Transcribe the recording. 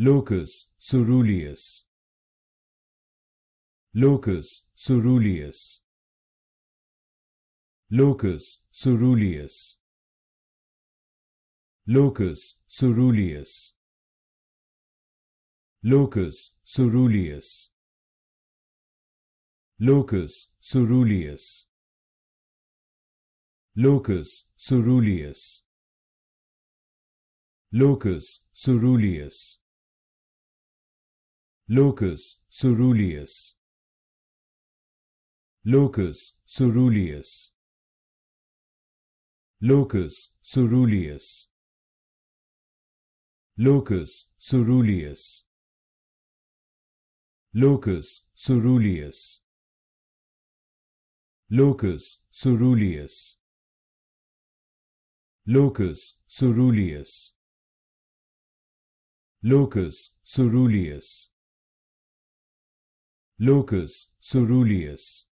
Locus ceruleus. Locus ceruleus. Locus ceruleus. Locus ceruleus. Locus ceruleus. Locus ceruleus. Locus ceruleus. Locus ceruleus. Locus ceruleus. Locus ceruleus. Locus ceruleus. Locus ceruleus. Locus ceruleus. Locus ceruleus. Locus ceruleus. Locus ceruleus. Locus Ceruleus